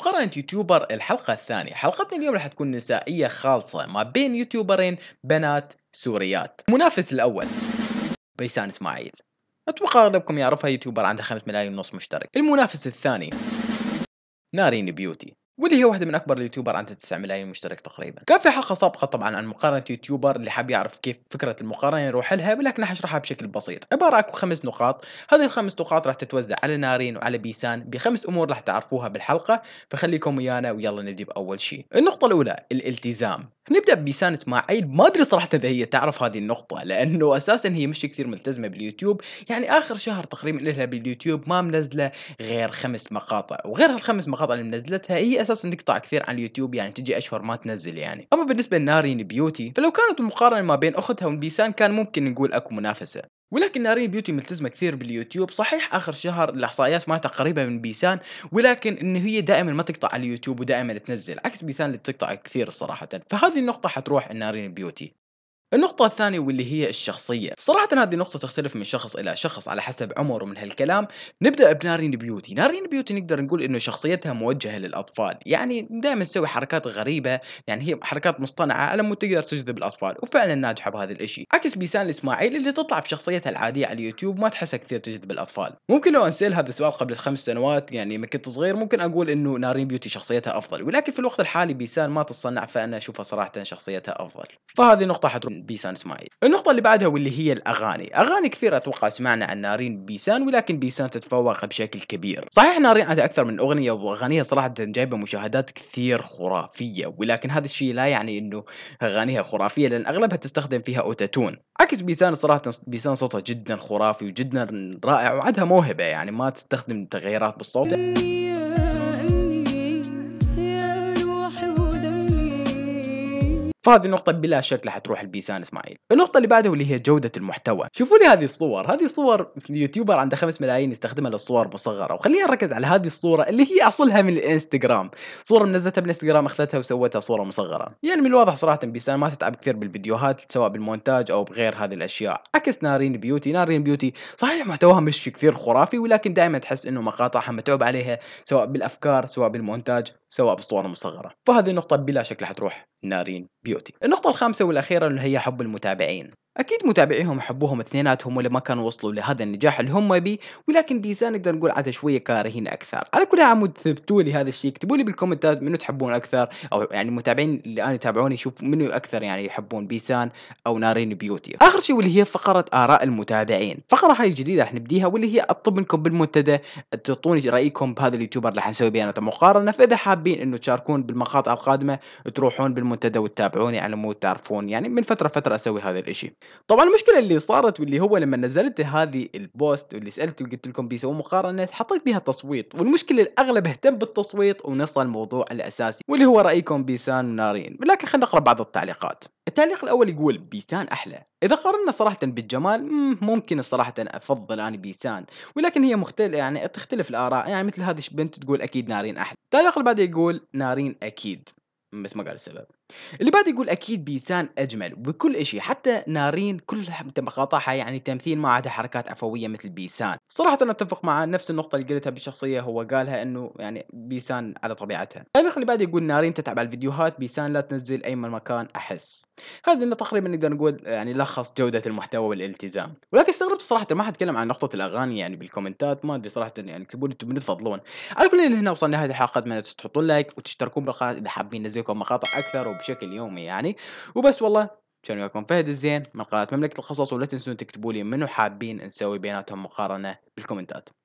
مقارنة يوتيوبر الحلقة الثانية حلقتنا اليوم رح تكون نسائية خالصة ما بين يوتيوبرين بنات سوريات المنافس الأول بيسان إسماعيل أتوقع أغلبكم يعرفها يوتيوبر عندها 5 ملايين ونص مشترك المنافس الثاني نارين بيوتي واللي هي واحده من اكبر اليوتيوبر عندها 9 ملايين مشترك تقريبا كان في حلقه سابقه طبعا عن مقارنه يوتيوبر اللي حاب يعرف كيف فكره المقارنه يروح لها ولكن حشرحها بشكل بسيط عباره اكو خمس نقاط هذه الخمس نقاط راح تتوزع على نارين وعلى بيسان بخمس امور راح تعرفوها بالحلقه فخليكم ويانا ويلا نبدا باول شيء النقطه الاولى الالتزام نبدا ببيسان اسماعيل ما ادري صراحه اذا هي تعرف هذه النقطه لانه اساسا هي مش كثير ملتزمه باليوتيوب يعني اخر شهر تقريبا لها باليوتيوب ما منزله غير خمس مقاطع وغير هالخمس مقاطع اللي منزلتها هي اساس تقطع كثير عن اليوتيوب يعني تجي اشهر ما تنزل يعني اما بالنسبه لنارين بيوتي فلو كانت المقارنه ما بين اختها ونبيسان كان ممكن نقول اكو منافسه ولكن نارين بيوتي ملتزمه كثير باليوتيوب صحيح اخر شهر الاحصائيات مالتها قريبه من بيسان ولكن ان هي دائما ما تقطع على اليوتيوب ودائما تنزل عكس بيسان اللي بتقطع كثير صراحه فهذه النقطه حتروح نارين بيوتي النقطة الثانية واللي هي الشخصية صراحة هذه النقطة تختلف من شخص إلى شخص على حسب عمره من هالكلام نبدأ بنارين بيوتي نارين بيوتي نقدر نقول إنه شخصيتها موجهة للأطفال يعني دائما تسوي حركات غريبة يعني هي حركات مصطنعة على مود تقدر تجذب الأطفال وفعلا ناجحة بهذا الشيء عكس بيسان الإسماعيل اللي تطلع بشخصيتها العادية على اليوتيوب ما تحسها كثير تجذب الأطفال ممكن لو أنسأل هذا السؤال قبل خمس سنوات يعني لما كنت صغير ممكن أقول إنه نارين بيوتي شخصيتها أفضل ولكن في الوقت الحالي بيسان ما تصنع فأنا أشوفها صراحة شخصيتها أفضل فهذه نقطة حتروح بيسان اسماعيل النقطة اللي بعدها واللي هي الأغاني أغاني كثير أتوقع سمعنا عن نارين بيسان ولكن بيسان تتفوق بشكل كبير صحيح نارين عندها أكثر من أغنية وأغانيها صراحة جايبة مشاهدات كثير خرافية ولكن هذا الشيء لا يعني أنه أغانيها خرافية لأن أغلبها تستخدم فيها أوتاتون عكس بيسان صراحة بيسان صوتها جدا خرافي وجدا رائع وعندها موهبة يعني ما تستخدم تغيرات بالصوت فهذه النقطة بلا شك راح تروح البيسان اسماعيل. النقطة اللي بعدها واللي هي جودة المحتوى. شوفوا لي هذه الصور، هذه الصور يوتيوبر عنده 5 ملايين يستخدمها للصور مصغرة، وخلينا نركز على هذه الصورة اللي هي اصلها من الانستغرام، صورة منزلتها بالانستغرام اخذتها وسوتها صورة مصغرة. يعني من الواضح صراحة بيسان ما تتعب كثير بالفيديوهات سواء بالمونتاج او بغير هذه الاشياء، عكس نارين بيوتي، نارين بيوتي صحيح محتواها مش كثير خرافي ولكن دائما تحس انه مقاطعها متعوب عليها سواء بالافكار سواء بالمونتاج سواء باسطوانه مصغره فهذه النقطه بلا شك رح تروح نارين بيوتي النقطه الخامسه والاخيره اللي هي حب المتابعين اكيد متابعيهم حبوهم اثنيناتهم ولا ما كانوا وصلوا لهذا النجاح اللي هم بيه ولكن بيزا نقدر نقول عاد شويه كارهين اكثر على كل عمود ثبتوا لي هذا الشيء اكتبوا لي بالكومنتات منو تحبون اكثر او يعني المتابعين اللي انا يتابعوني يشوف منو اكثر يعني يحبون بيسان او نارين بيوتي اخر شيء واللي هي فقره اراء المتابعين فقره هاي جديده راح نبديها واللي هي اطلب منكم بالمنتدى تعطوني رايكم بهذا اليوتيوبر اللي حنسوي بيانات مقارنه فاذا حابين انه تشاركون بالمقاطع القادمه تروحون بالمنتدى وتتابعوني على مود تعرفون يعني من فتره فتره اسوي هذا الاشي طبعا المشكله اللي صارت واللي هو لما نزلت هذه البوست واللي سالت وقلت لكم بيسووا مقارنه حطيت بها تصويت والمشكله الاغلب اهتم بالتصويت ونصل الموضوع الاساسي واللي هو رايكم بيسان نارين ولكن خلينا نقرا بعض التعليقات التعليق الاول يقول بيسان احلى اذا قارنا صراحه بالجمال ممكن صراحه افضل انا بيسان ولكن هي مختلفة يعني تختلف الاراء يعني مثل هذه بنت تقول اكيد نارين احلى التعليق اللي بعده يقول نارين اكيد بس ما قال السبب اللي بعد يقول اكيد بيسان اجمل بكل اشي حتى نارين كل مقاطعها يعني تمثيل ما عدا حركات عفويه مثل بيسان صراحه انا اتفق مع نفس النقطه اللي قلتها بالشخصيه هو قالها انه يعني بيسان على طبيعتها الاخ اللي بعد يقول نارين تتعب على الفيديوهات بيسان لا تنزل اي من مكان احس هذا انه تقريبا نقدر نقول يعني لخص جوده المحتوى والالتزام ولكن استغربت صراحه ما حد تكلم عن نقطه الاغاني يعني بالكومنتات ما ادري صراحه يعني اكتبوا لي انتم تفضلون على كل هنا وصلنا نهايه الحلقه اتمنى تحطون لايك وتشتركون بالقناه اذا حابين نزل يجزيكم مخاطر اكثر وبشكل يومي يعني وبس والله كان وياكم فهد الزين من قناه مملكه القصص ولا تنسون تكتبوا لي منو حابين نسوي بيناتهم مقارنه بالكومنتات